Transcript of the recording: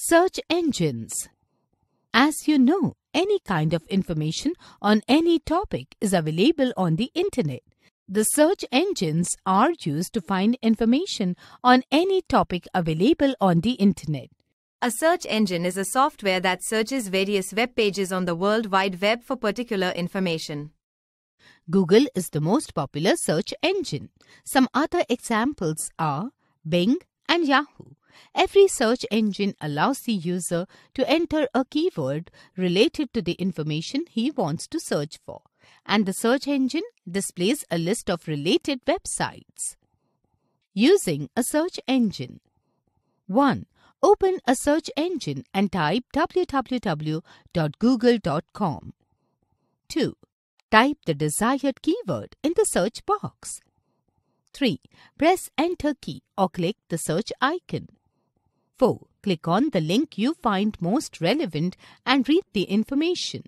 Search engines. As you know, any kind of information on any topic is available on the internet. The search engines are used to find information on any topic available on the internet. A search engine is a software that searches various web pages on the World Wide Web for particular information. Google is the most popular search engine. Some other examples are Bing and Yahoo every search engine allows the user to enter a keyword related to the information he wants to search for, and the search engine displays a list of related websites. Using a search engine 1. Open a search engine and type www.google.com. 2. Type the desired keyword in the search box. 3. Press Enter key or click the search icon. 4. Click on the link you find most relevant and read the information.